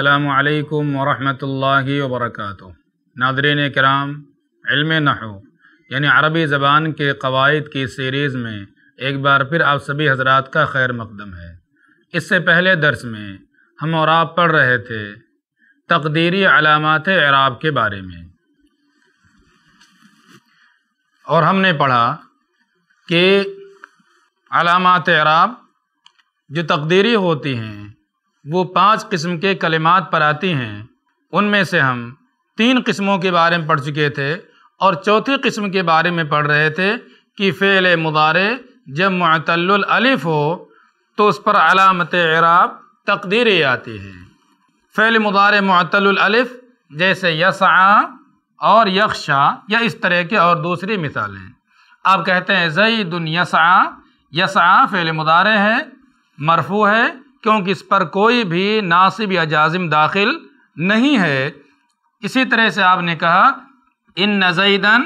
अल्लाम वरहमतुल्लि वबरक नादरीन कराम इल्म नहु यानी अरबी ज़बान के कवायद की सीरीज़ में एक बार फिर आप सभी हजरात का खैर मकदम है इससे पहले दर्स में हम और आप पढ़ रहे थे तकदीरी अलामत इराब के बारे में और हमने पढ़ा कि अलामत अराब जो तकदीरी होती हैं वो पांच किस्म के कलिमात पर आती हैं उनमें से हम तीन किस्मों के बारे में पढ़ चुके थे और चौथी किस्म के बारे में पढ़ रहे थे कि फ़ेल मुदारे जब मतलफ हो तो उस पर अलामत इराब तकदीरें आती है फ़ेल मुदार मतलफ जैसे यसा और यक्षा या इस तरह के और दूसरी मिसालें आप कहते हैं जईदन यसा यसा फ़ेल मुदारे है मरफू है क्योंकि इस पर कोई भी नासिब या जाजिम दाखिल नहीं है इसी तरह से आपने कहा इन नजैदन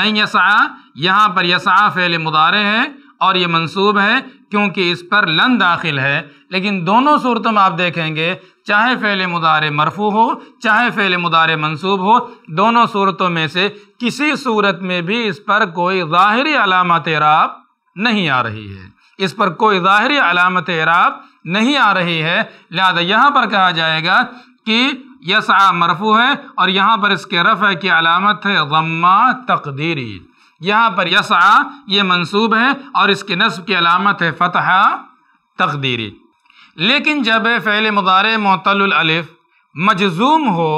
लई यसा यहाँ पर यसा फ़ैल मुदारे हैं और ये मंसूब है क्योंकि इस पर लन दाखिल है लेकिन दोनों सूरतों में आप देखेंगे चाहे फ़ैल मुदारे मरफू हो चाहे फ़ैल मुदारे मंसूब हो दोनों सूरतों में से किसी सूरत में भी इस पर कोई ज़ाहरी अलामत इराब नहीं आ रही है इस पर कोई ज़ाहरी अलामत इराब नहीं आ रही है लिहाजा यहाँ पर कहा जाएगा कि आ मरफू है और यहाँ पर इसके रफ़ की अलामत है गम्मा तकदीरी यहाँ पर आ ये मनसूब है और इसके नस्ब की अलामत है फ़तहा तकदीरी लेकिन जब फ़ैल मदार मतलफ़ मजजूम हो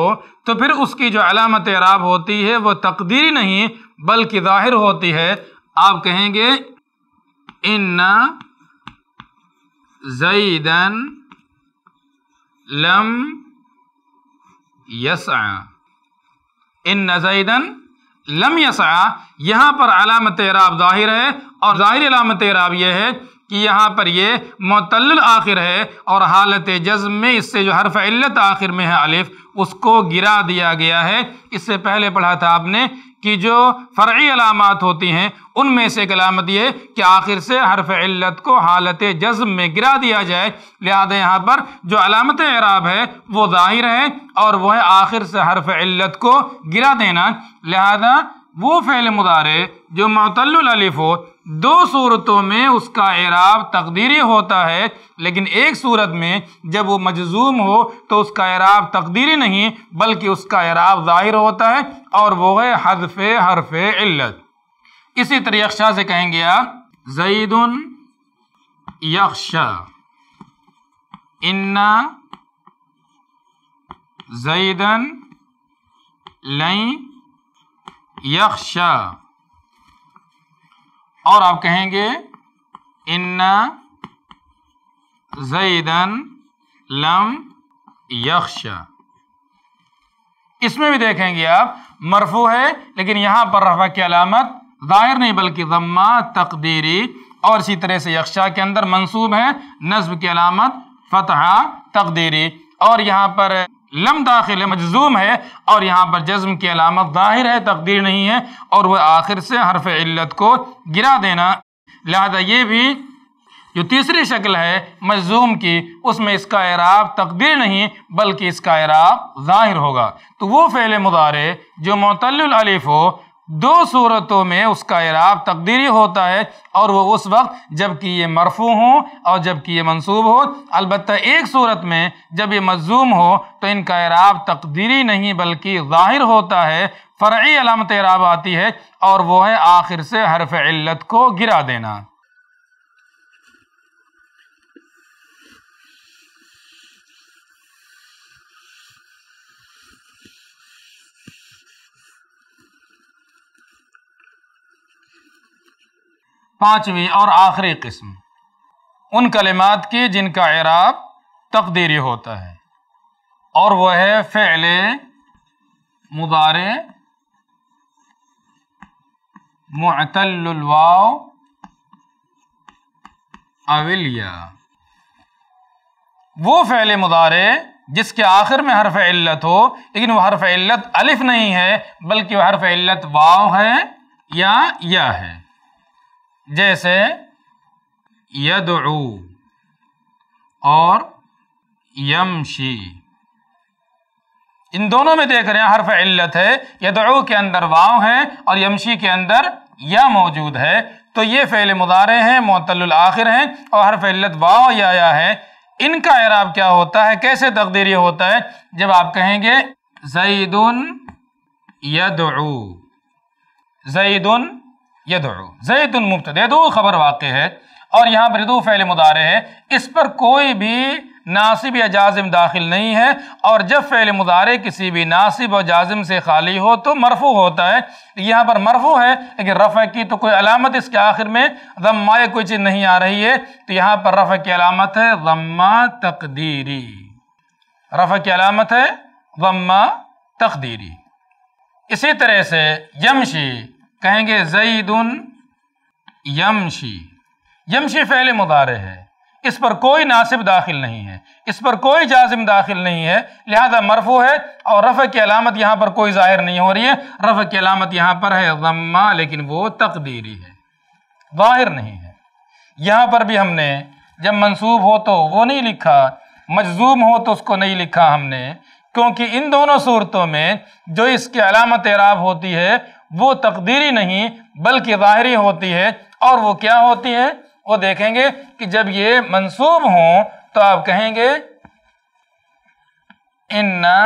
तो फिर उसकी जो अलामत राब होती है वह तकदीरी नहीं बल्कि ज़ाहिर होती है आप कहेंगे इन्ना जईदन लम यसा इन नजैदन लम यसा यहाँ पर अलामत राब ज़ाहिर है और ज़ाहिर अलामत राब यह है कि यहां पर यह मतल आखिर है और हालत जज्म में इससे जो हरफ इल्लत आखिर में है अलिफ उसको गिरा दिया गया है इससे पहले पढ़ा था आपने की जो फ़र्ी अलामत होती हैं उनमें से एक अलामत ये कि आखिर से हरफ इल्लत को हालत जज्म में गिरा दिया जाए लिहाजा यहाँ पर जो अलामत इराब है वो ज़ाहिर है और वह आखिर से हरफ इल्लत को गिरा देना लिहाजा वो फ़ैल मुदारे जो मतलफ हो दो सूरतों में उसका एराब तकदीरी होता है लेकिन एक सूरत में जब वो मजजूम हो तो उसका एराब तकदीरी नहीं बल्कि उसका एराब ज़ाहिर होता है और वो है हरफ हरफ इल्लत इसी तरह यक्षा से कहेंगे आप जईदन यक्षा इन्ना जईदन लई यक्षा और आप कहेंगे इन्ना जईदन लम यक्षा इसमें भी देखेंगे आप मरफू है लेकिन यहां पर रफा की अलामत जाहिर नहीं बल्कि जम्मा तकदीरी और इसी तरह से यक्षा के अंदर मंसूब है नज्ब की अलामत फतहा तकदीरी और यहां पर लम दाखिल है मजजूम है और यहाँ पर जज्म की अलामत जाहिर है तकदीर नहीं है और वह आखिर से हरफ इल्लत को गिरा देना लिहाजा ये भी जो तीसरी शक्ल है मजजूम की उसमें इसका इराब तकदीर नहीं बल्कि इसका इराब जाहिर होगा तो वो फ़ैल मुदारे जो मतलफ हो दो सूरतों में उसका इराब तकदीरी होता है और वो उस वक्त जबकि ये मरफू हो और जबकि ये मंसूब हो अलबत् एक सूरत में जब ये मजूम हो तो इनका इराब तकदीरी नहीं बल्कि ज़ाहिर होता है फ़र्ी अलामत इराब आती है और वह है आखिर से हरफ इल्लत को गिरा देना पाँचवीं और आखिरी किस्म उन कलिमात की जिनका इराब तकदीरी होता है और वह है फ़ैल मुदारे मुतलवाव अविलिया वो फ़ैल मुदारे जिसके आखिर में हरफ इल्लत हो लेकिन वह हरफ इल्लत अलिफ नहीं है बल्कि वह हरफ इल्लत वाव है या या है जैसे यदऊ और यमशी इन दोनों में देख रहे हैं हरफ इल्लत है यदऊ के अंदर वाव है और यमशी के अंदर या मौजूद है तो ये फेल मुदारे हैं मतल आखिर हैं और हरफ इल्लत वाव या, या है इनका एराब क्या होता है कैसे तकदीर होता है जब आप कहेंगे जईदन यदऊ जईदन यदू जैद मुफ्त यदू खबर वाक़ है और यहाँ पर यदू फ़ैल मुदारे है इस पर कोई भी नासिब या जाजिम दाखिल नहीं है और जब फ़ैल मुदारे किसी भी नासिब और जाजिम से खाली हो तो मरफू होता है यहाँ पर मरफू है लेकिन रफ़ की तो कोई अलामत इसके आखिर में रमाए कोई चीज़ नहीं आ रही है तो यहाँ पर रफ़ की अलामत है ज़म्मा तकदीरी रफ़ की अलामत है ज़म्मा तकदीरी इसी तरह से यमशी कहेंगे जईदन यमशी यमशी फ़ैल मुदारे है इस पर कोई नासिब दाखिल नहीं है इस पर कोई जाजिम दाखिल नहीं है लिहाजा मरफू है और रफ़ की अलामत यहाँ पर कोई ज़ाहिर नहीं हो रही है रफ़ की अलामत यहाँ पर है गम्मा लेकिन वो तकदीरी है ज़ाहिर नहीं है यहाँ पर भी हमने जब मंसूब हो तो वो नहीं लिखा मजजूम हो तो उसको नहीं लिखा हमने क्योंकि इन दोनों सूरतों में जो इसकी अलामत एराब होती है वो तकदीरी नहीं बल्कि ज़ाहरी होती है और वो क्या होती है वो देखेंगे कि जब ये मंसूब हो तो आप कहेंगे इन्ना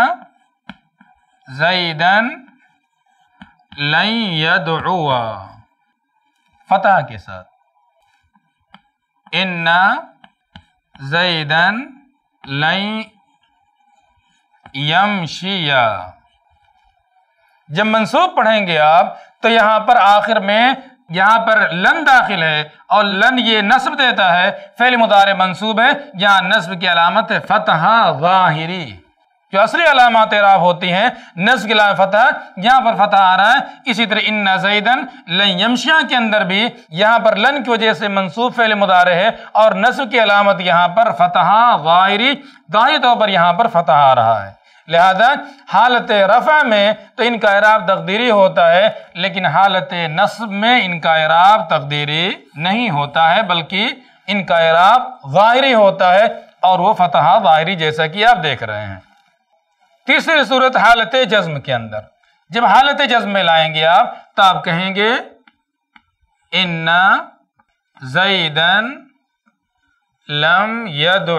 जईदन लदुआ फतह के साथ इन्ना जईदन लई यमशिया जब मंसूब पढ़ेंगे आप तो यहाँ पर आखिर में यहाँ पर लन दाखिल है और लन ये नस्ब देता है फेल मुदार मनसूब है यहाँ नस्ब की अलामत है फतहा वाहिरी जो असली अलामत राब होती हैं नस्ब के अलावा फतह यहाँ पर फतह आ रहा है इसी तरह इन नजैदन लमशिया के अंदर भी यहाँ पर लन की वजह से मनसूब फेल मुदारे है और नस्ब की अलामत यहाँ पर फतहा वाहिरी दाही तौर पर यहाँ पर फतह आ रहा है लिहाजा हालत रफ़ा में तो इनका इराब तकदीरी होता है लेकिन हालत नस्ब में इनका इराब तकदीरी नहीं होता है बल्कि इनका इराब ज़ाहरी होता है और वह फतहा ज़ाहरी जैसा कि आप देख रहे हैं तीसरी सूरत हालत जज्म के अंदर जब हालत जज्म में लाएंगे आप तो आप कहेंगे इन्ना जईदन लम यदू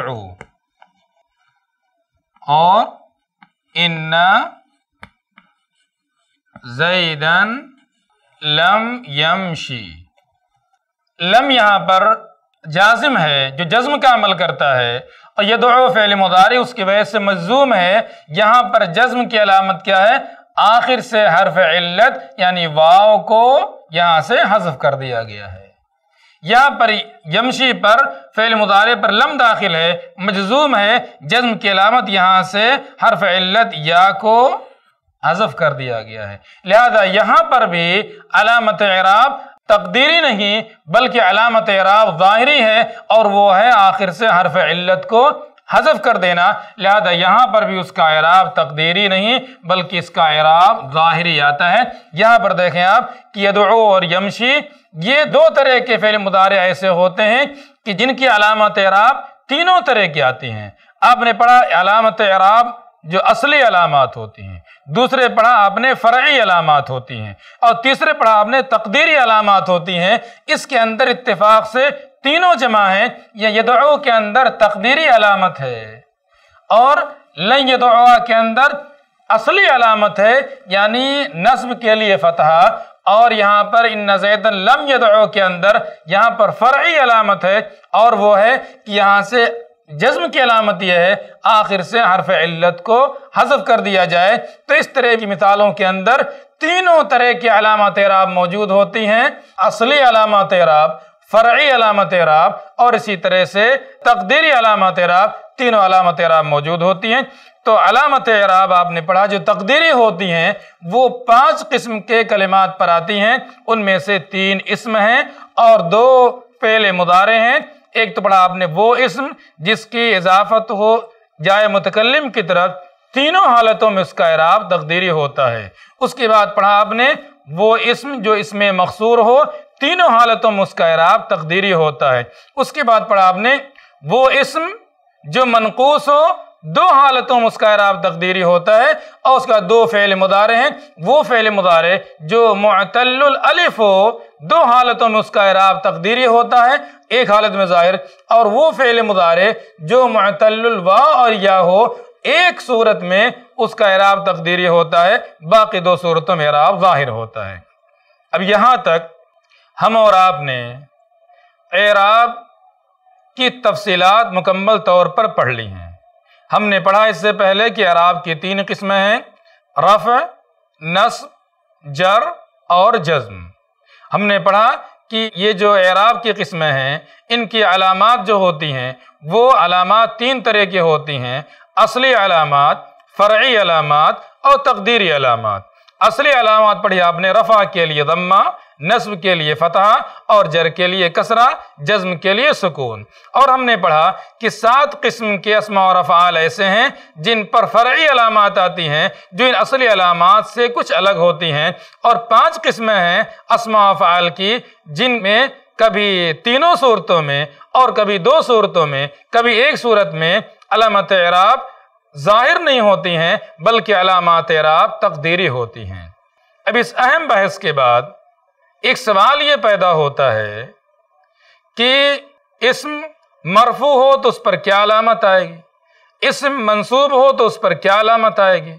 और इन्ना जैदन लम यमशी लम यहां पर जाजिम है जो जज्म का अमल करता है और यह दो फैल मुदारी उसकी वजह से मजूम है यहां पर जज्म की अलामत क्या है आखिर से हरफ इल्लत यानी वाव को यहां से हजफ कर दिया गया है यहाँ पर यमशी पर फेल मुदारे पर लम दाखिल है मजजूम है जज्म की अलामत यहाँ से हर फैलत या को हजफ कर दिया गया है लिहाजा यहाँ पर भी अलामत इराब तकदीरी नहीं बल्कि अलामत इराब ज़ाहरी है और वो है आखिर से हरफ इल्लत को हजफ कर देना लिहाजा यहाँ पर भी उसका एराब तकदीरी नहीं बल्कि इसका एराब ज़ाहरी आता है यहाँ पर देखें आप कि यदो और यमशी ये दो तरह के फेल मुदारे ऐसे होते हैं कि जिनकी अलामत एराब तीनों तरह की आती हैं आपने पढ़ा अलामत एराब जो असली अलामत होती हैं दूसरे पढ़ा आपने फ़र्ी अलामत होती हैं और तीसरे पढ़ा आपने तकदीरी अलामत होती हैं इसके अंदर इत्तेफाक से तीनों जमा है यह यदो के अंदर तकदीरी अलामत है और लई यदो के अंदर असली अलामत है यानी नस्ब के लिए फतह और यहाँ पर इन नजैद लम यदो के अंदर यहाँ पर फ़र्ी अलामत है और वो है कि यहाँ से जज्म की अलामत यह है आखिर से हरफ इल्लत को हजफ कर दिया जाए तो इस तरह की मिसालों के अंदर तीनों तरह की अलामत राब मौजूद होती हैं असली अलामत राब फरई अलामत राब और इसी तरह से तकदीरी अलामत राब तीनों अलामत राब मौजूद होती हैं तो अलामत राब आपने पढ़ा जो तकदीरी होती हैं वो पांच किस्म के कलिमात पर आती हैं उनमें से तीन इसम हैं और दो पहले मुदारे हैं एक तो पढ़ा आपने वो इसम जिसकी इजाफत हो जाए मुतकलम की तरफ तीनों हालतों में उसका इराब तकदीरी होता है उसके बाद पढ़ा आपने वो इसम जो इसमें मकसूर हो तीनों हालतों में उसका इराब तकदीरी होता है उसके बाद पढ़ा आपने वो इसम जो मनकूस हो दो हालतों में उसका इराब तकदीरी होता है और उसका दो फ़ैल मुदारे हैं वो फ़ैल मुदारे जो मतलफ हो दो हालतों में उसका इराब तकदीरी होता है एक हालत में ज़ाहिर और वो फ़ैल मुदारे जो मतलवा और या हो एक सूरत में उसका एराब तकदीरी होता है बाकी दो सूरतों में एराब ज़ाहिर होता है अब यहाँ तक हम और आपने एराब की तफसीलात मुकम्मल तौर पर पढ़ ली हैं हमने पढ़ा इससे पहले कि अराब की तीन किस्में हैं रफ़ नस्ब जर और जज्म हमने पढ़ा कि ये जो एराब की किस्में हैं इनकी अलामत जो होती हैं वो अलामत तीन तरह की होती हैं असली अलामत फरई अलामत और तकदीरी अलामत असली अलामत पढ़ी आपने रफ़ा के लिए दम्मा नस्ब के लिए फतह और जर के लिए कसरा जज्म के लिए सुकून और हमने पढ़ा कि सात किस्म के असमा और अफ़ाल ऐसे हैं जिन पर फरई अलामत आती हैं जो इन असली अलामत से कुछ अलग होती हैं और पांच किस्में हैं असमा अफ़ाल की जिनमें कभी तीनों सूरतों में और कभी दो सूरतों में कभी एक सूरत में अलामत इराब ज़ाहिर नहीं होती हैं बल्कि अलामत राब तकदीरी होती हैं अब इस अहम बहस के बाद एक सवाल ये पैदा होता है कि इसम मरफू हो तो उस पर क्या अलामत आएगी इसम मंसूब हो तो उस पर क्या अलामत आएगी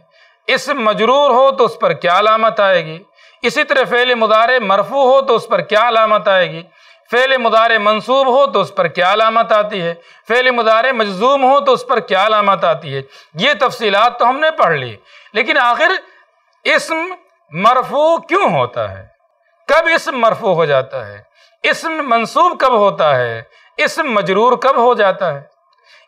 इसम मजरूर हो तो उस पर क्या अलामत आएगी इसी तरह फ़ैल मुदारे मरफू हो तो उस पर क्या अलामत आएगी फेल मुदारे मंसूब हो तो उस पर क्या अलामत आती है फेल मुदारे मजजूम हो तो उस पर क्या अलामत आती है ये तफसीलात तो हमने पढ़ ली लेकिन आखिर इसम मरफू क्यों होता है कब इसम मरफू हो जाता है इसम मंसूब कब होता है इसम मजरूर कब हो जाता है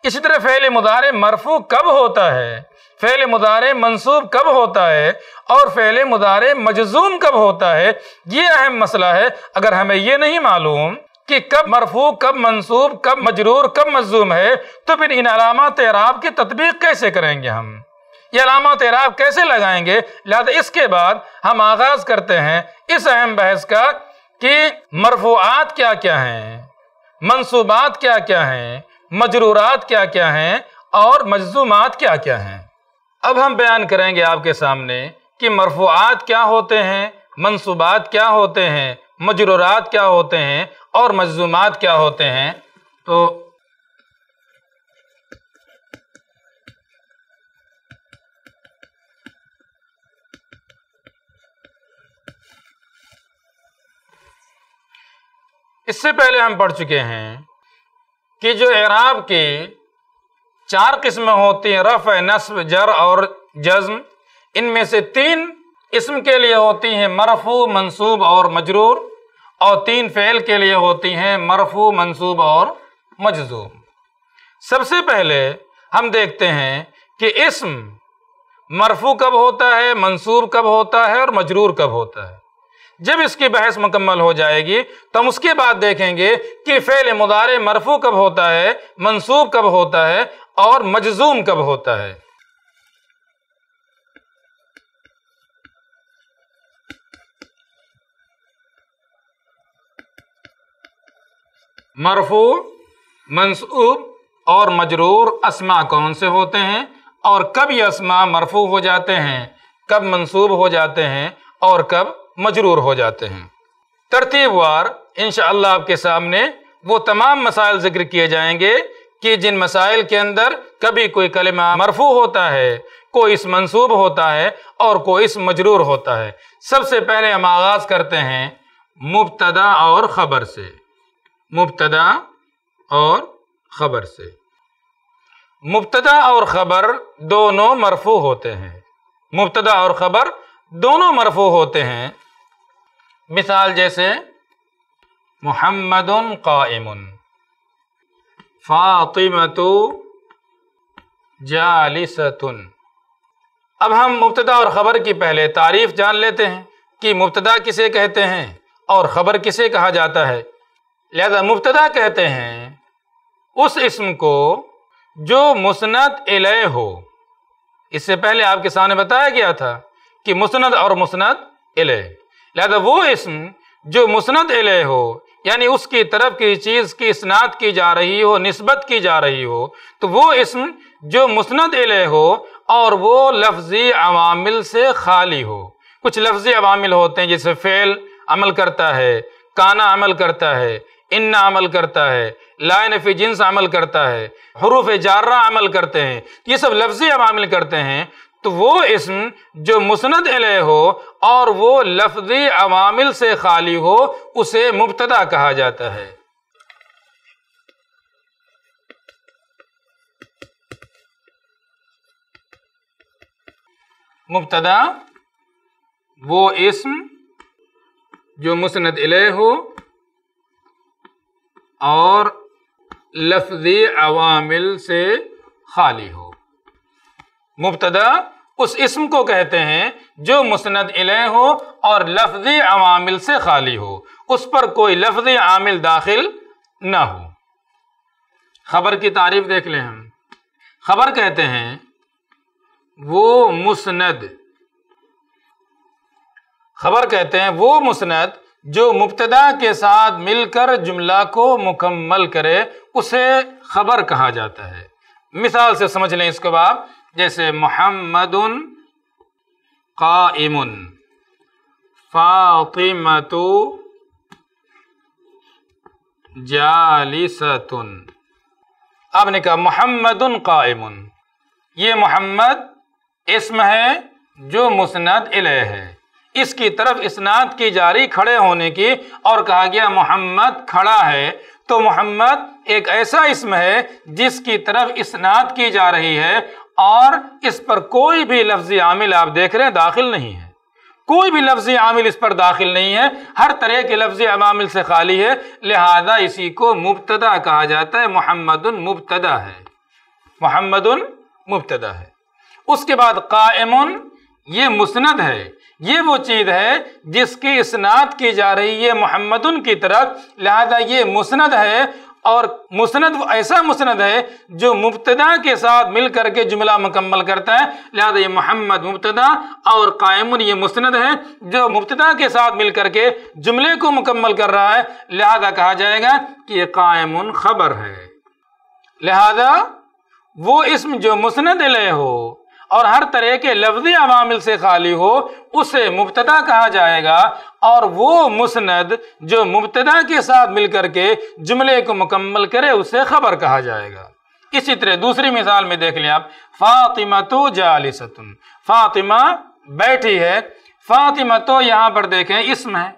इसी तरह फेल मुदारे मरफू कब होता है फ़ेल मुदारे मंसूब कब होता है और फ़ेल मुदारे मजजूम कब होता है ये अहम मसला है अगर हमें ये नहीं मालूम कि कब मरफू कब मंसूब कब मजरूर कब मजूम है तो फिर इन अलामत तैराब की तदबीक कैसे करेंगे हम ये अलामा तैराब कैसे लगाएंगे लिहाजा इसके बाद हम आगाज़ करते हैं इस अहम बहस का कि मरफूआत क्या क्या हैं मनसूबात क्या क्या हैं मजरूरात क्या क्या हैं और मजजूमात क्या क्या हैं अब हम बयान करेंगे आपके सामने कि मरफूआत क्या होते हैं मनसूबात क्या होते हैं मजरूरात क्या होते हैं और मजूमात क्या होते हैं तो इससे पहले हम पढ़ चुके हैं कि जो एराब के चार किस्में होती हैं रफ़ नस्ब जर और जज्म इनमें से तीन इसम के लिए होती हैं मरफू मंसूब और मजरूर और तीन फ़ैल के लिए होती हैं मरफू मंसूब और मजजूम सबसे पहले हम देखते हैं कि इसम मरफू कब होता है मंसूब कब होता है और मजरूर कब होता है जब इसकी बहस मुकम्मल हो जाएगी तो हम उसके बाद देखेंगे कि फेल मुदारे मरफू कब होता है मंसूब कब होता है और मजजूम कब होता है मरफू मंसूब और मजरूर असमा कौन से होते हैं और कब ये असमा मरफू हो जाते हैं कब मंसूब हो जाते हैं और कब मजरूर हो जाते हैं तरतीबार वार आपके सामने वो तमाम मसाइल जिक्र किए जाएंगे कि जिन मसाइल के अंदर कभी कोई कलमा मरफू होता है कोई इस मंसूब होता है और कोई इस मजरूर होता है सबसे पहले हम आगाज़ करते हैं मुबतदा और ख़बर से मुबतदा और ख़बर से मुबतदा और ख़बर दोनों मरफू होते हैं मुबतदा और ख़बर दोनों मरफू होते हैं मिसाल जैसे मोहम्मद कायमन फ़ातिमतु जालिसतुन अब हम मुबतदा और ख़बर की पहले तारीफ़ जान लेते हैं कि मुबतदा किसे कहते हैं और ख़बर किसे कहा जाता है लिहाजा मुबतदा कहते हैं उस इसम को जो मुसनद इलय हो इससे पहले आपके सामने बताया गया था कि मुसनद और मुसनद इलय लिहाजा वो इसम जो मुसनद इलय हो यानी उसकी तरफ की चीज़ की इसनात की जा रही हो नस्बत की जा रही हो तो वो इसम जो मुस्ंद इले हो और वो लफ्ज़ी अवामिल से खाली हो कुछ लफ्ज़ी अवामिल होते हैं जैसे फ़ेल अमल करता है काना अमल करता है इन्ना अमल करता है लाइन फी जिन्स अमल करता है हरूफ जारा अमल करते हैं ये सब लफ्ज़ी अवामिल करते हैं तो वो इसम जो मुसंद अलह हो और वो लफ्जी अवामिल से खाली हो उसे मुबतदा कहा जाता है मुबतदा वो इसम जो मुसंद अलह हो और लफ्जी अवामिल से खाली हो मुबतदा उस इसम को कहते हैं जो मुस्ंद इलेह हो और लफ्ज अवामिल से खाली हो उस पर कोई लफ्ज आमिल दाखिल ना हो खबर की तारीफ देख लें हम खबर कहते हैं वो मुस्ंद खबर कहते हैं वो मुस्ंद जो मुबतदा के साथ मिलकर जुमला को मुकम्मल करे उसे खबर कहा जाता है मिसाल से समझ लें इसको आप जैसे का इमुन फ़ातिमतु जालिसतुन आपने कहा का इमुन ये मोहम्मद इसम है जो मुस्ंद इले है इसकी तरफ इसनाद की जारी खड़े होने की और कहा गया मोहम्मद खड़ा है तो मोहम्मद एक ऐसा इसम है जिसकी तरफ इसनाद की जा रही है और इस पर कोई भी लफ्ज आमिल आप देख रहे हैं दाखिल नहीं है कोई भी लफ्ज आमिल इस पर दाखिल नहीं है हर तरह के लफ्ज अमामिल से खाली है लिहाजा इसी को मुबतदा कहा जाता है मोहम्मद मुबतदा है मोहम्मद मुबतदा है उसके बाद कायम ये मुस्ंद है ये वो चीज़ है जिसकी इसनात की जा रही है मोहम्मद की तरफ लिहाजा ये मुस्ंद है और मुस्ंद ऐसा मुस्ंद है जो मुबतदा के साथ मिल करके जुमला मुकम्मल करता है लिहाजा ये मोहम्मद मुबतदा और कायमन ये मुस्ंद है जो मुबतदा के साथ मिल करके जुमले को मुकम्मल कर रहा है लिहाजा कहा जाएगा कि ये कायमन खबर है लिहाजा वो इसम जो मुस्ंद हो और हर तरह के लफ्जी अवामिल से खाली हो उसे मुबतदा कहा जाएगा और वो मुस्ंद जो मुबतदा के साथ मिलकर के जुमले को मुकम्मल करे उसे खबर कहा जाएगा इसी तरह दूसरी मिसाल में देख लें आप फातिमा तो जालिसतुन फातिमा बैठी है फातिमा तो यहां पर देखें इसम है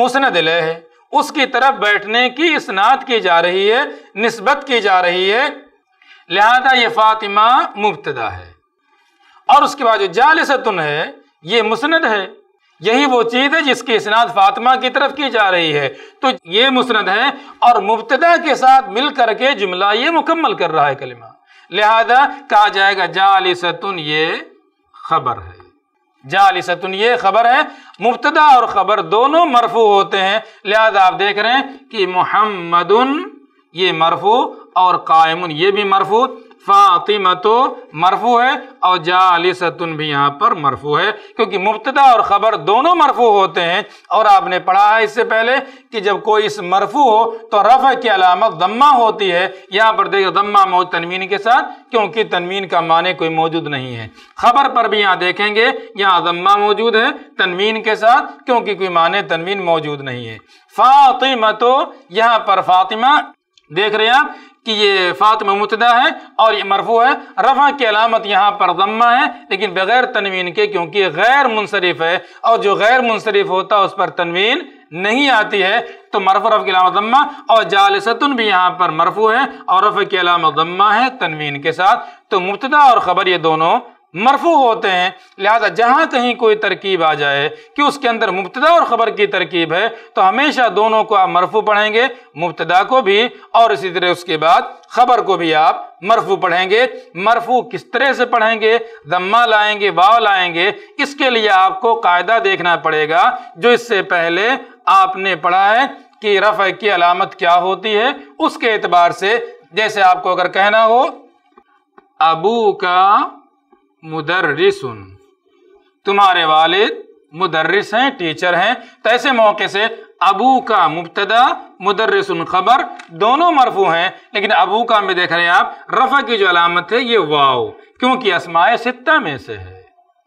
मुस्ंद ले है उसकी तरफ बैठने की इसनात की जा रही है नस्बत की जा रही है लिहाजा ये फातिमा मुबतदा है और उसके बाद जो जालसतुन है ये मुस्ंद है यही वो चीज़ है जिसकी इसनाद फातिमा की तरफ की जा रही है तो ये मुस्ंद है और मुबतदा के साथ मिल करके जुमला ये मुकम्मल कर रहा है कलिमा लिहाजा कहा जाएगा जालसतुन ये खबर है जालसतुन ये खबर है मुबतदा और खबर दोनों मरफू होते हैं लिहाजा आप देख रहे हैं कि मोहम्मद ये मरफू और कायमन ये भी मरफू फातिमा तो मरफू है और जालिसतुन भी यहाँ पर मरफू है क्योंकि मुबतदा और ख़बर दोनों मरफू होते हैं और आपने पढ़ा है इससे पहले कि जब कोई इस मरफू हो तो रफ़ की अलामत दम्मा होती है यहाँ पर देखो दम्मा मौज तनवीन के साथ क्योंकि तनवीन का माने कोई मौजूद नहीं है ख़बर पर भी यहाँ देखेंगे यहाँ दम्मा मौजूद है तनवीन के साथ क्योंकि कोई माने तनवीन मौजूद नहीं है फातिमा तो यहाँ पर फातिमा देख रहे हैं आप कि ये फ़ात मुतदा है और ये मरफू है रफ़ा की अलामत यहाँ पर दम्मा है लेकिन बग़ैर तनवीन के क्योंकि गैर मुनसरफ है और जो गैर मुनसरफ होता है उस पर तनवीन नहीं आती है तो मरफ रफ़ की अलामत दम्मा और जालसतन भी यहाँ पर मरफू है और रफ़ की अलामत दम्मा है तनवीन के साथ तो मुबतदा और ख़बर ये दोनों मरफू होते हैं लिहाजा जहाँ कहीं कोई तरकीब आ जाए कि उसके अंदर मुबतदा और ख़बर की तरकीब है तो हमेशा दोनों को आप मरफू पढ़ेंगे मुबतदा को भी और इसी तरह उसके बाद ख़बर को भी आप मरफू पढ़ेंगे मरफू किस तरह से पढ़ेंगे दम्मा लाएंगे वाव लाएंगे इसके लिए आपको कायदा देखना पड़ेगा जो इससे पहले आपने पढ़ा है कि रफ़ की अलामत क्या होती है उसके एतबार से जैसे आपको अगर कहना हो अबू का मुदर्रिसन तुम्हारे वालिद मुदर्रिस हैं टीचर हैं तो ऐसे मौके से अबू का मुबतदा मुदर्रिसन खबर दोनों मरफू हैं लेकिन अबू का में देख रहे हैं आप रफ़ा की जो अलामत है ये वाओ क्योंकि असमाय सित्ता में से है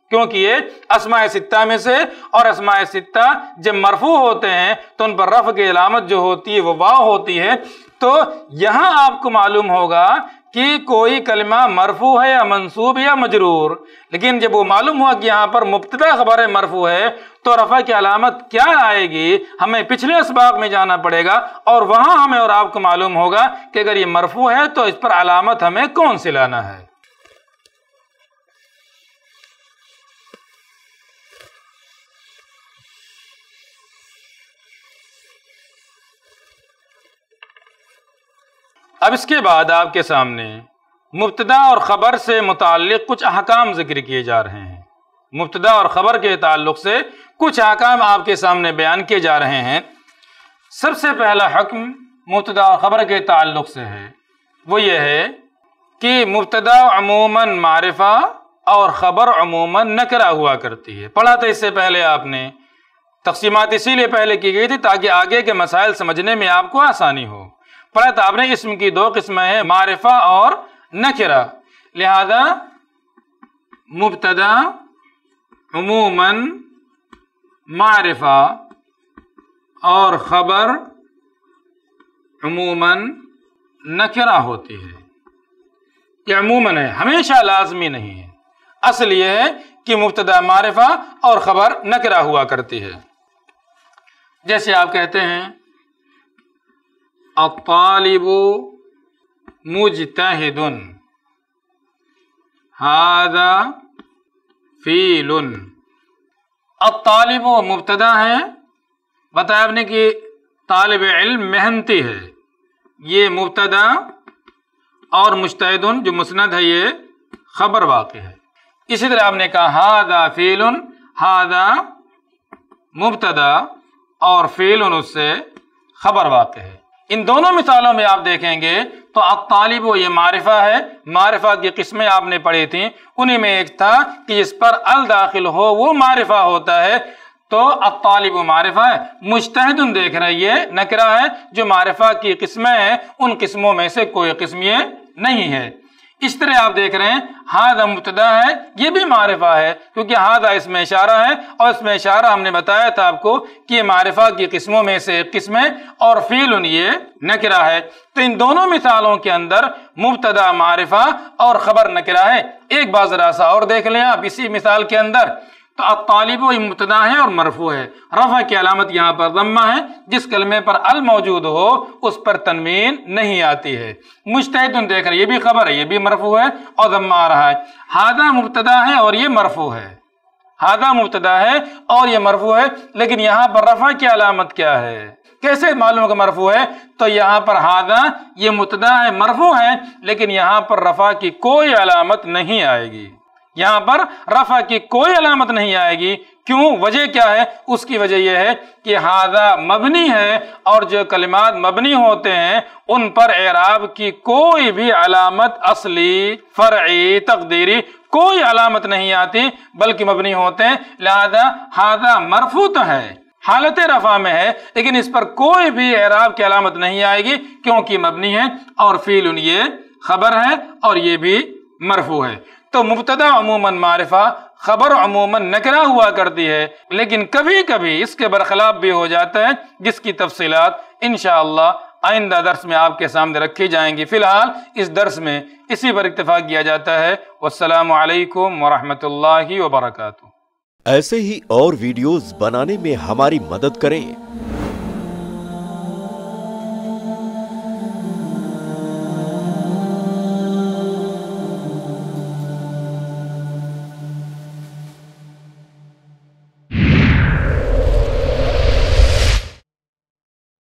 क्योंकि ये असमाय सित्ता में से और असमाय सित्ता जब मरफू होते हैं तो उन पर रफ़ की अलामत जो होती है वो वाव होती है तो यहां आपको मालूम होगा कि कोई कलमा मरफू है या मंसूब या मजरूर लेकिन जब वो मालूम हुआ कि यहां पर मुबतदा खबर मरफू है तो रफ़ा की अलामत क्या आएगी हमें पिछले इसबाक में जाना पड़ेगा और वहां हमें और आपको मालूम होगा कि अगर ये मरफू है तो इस पर अलामत हमें कौन सी लाना है अब इसके बाद आपके सामने मुबतदा और ख़बर से मुतल कुछ अहकाम जिक्र किए जा रहे हैं मुबतदा और ख़बर के ताल्लुक से कुछ अहकाम आपके सामने बयान किए जा रहे हैं सबसे पहला हकम मुबतदा और ख़बर के ताल्लुक से है वो ये है कि मुबतदा अमूमन मारफा और ख़बर अमूमन नकरा हुआ करती है पढ़ा था तो इससे पहले आपने तकसीमत इसीलिए पहले की गई थी ताकि आगे के मसाइल समझने में आपको आसानी हो फरत आपने इसम की दो किस्में हैं मारिफा और नखरा लिहाजा मुबतदा उमूमन मारिफा और ख़बर उमूमन नकरा होती है यह अमूमन है हमेशा लाजमी नहीं है असल यह है कि मुबतदा मारिफा और ख़बर नकरा हुआ करती है जैसे आप कहते हैं अलिबु मुजतहिदुन हादा फीलुन अतालिब मुबतदा है बताया आपने कि तालब इल्म मेहनती है ये मुबतदा और मुश्तहदन जो मुस्ंद है ये खबर वाक़ है इसी तरह आपने कहा हादा फीलुन हादा मुबतदा और फीलुन उससे खबर वाक़ है इन दोनों मिसालों में आप देखेंगे तो व ये मारिफा है मारिफा की किस्में आपने पढ़ी थी उन्हीं में एक था कि जिस पर अल दाखिल हो वो मारिफा होता है तो व मारिफा है मुश्तहद देख रहे ये नकरा है जो मारिफा की किस्में हैं उन किस्मों में से कोई किस्म ये नहीं है इस तरह आप देख रहे हैं हाद मुतदा है ये भी मारफा है क्योंकि हादा इसमें इशारा है और इसमें इशारा हमने बताया था आपको कि मारफा की किस्मों में से एक किस्म है और फील ये नकरा है तो इन दोनों मिसालों के अंदर मुबतदा मारफा और खबर नकरा है एक बाजरा सा और देख लें आप इसी मिसाल के अंदर तो अतालिब इम्तदा है और मरफू है रफ़ा की अलामत यहाँ पर जम्मा है जिस कलमे पर अल मौजूद हो उस पर तनवीन नहीं आती है मुश्तद देख रहे ये भी खबर है ये भी मरफू है और जम्मा आ रहा है हादा मुबतदा है और ये मरफू है हादा मुबतदा है और ये मरफू है लेकिन यहाँ पर रफ़ा की अलामत क्या है कैसे मालूम का मरफू है तो यहाँ पर हादा ये मुबतदा है मरफू है लेकिन यहाँ पर रफ़ा की कोई अलामत नहीं आएगी यहां पर रफा की कोई अलामत नहीं आएगी क्यों वजह क्या है उसकी वजह यह है कि हादा मबनी है और जो कलिमात मबनी होते हैं उन पर एराब की कोई भी अलामत असली फरी तकदीरी कोई अलामत नहीं आती बल्कि मबनी होते हैं लिहाजा हादा मरफू तो है हालत रफा में है लेकिन इस पर कोई भी एराब की अलामत नहीं आएगी क्योंकि मबनी है और फील ये खबर है और ये भी मरफू है तो मुबतदा अमूमन मारिफा खबर अमूमन नकरा हुआ करती है लेकिन कभी कभी इसके बरखिलाफ भी हो जाता है जिसकी तफसीत इन आइंदा दर्स में आपके सामने रखी जाएंगी फ़िलहाल इस दर्स में इसी पर इतफ़ा किया जाता है वालकम वरहमल वबरक ऐसे ही और वीडियोस बनाने में हमारी मदद करें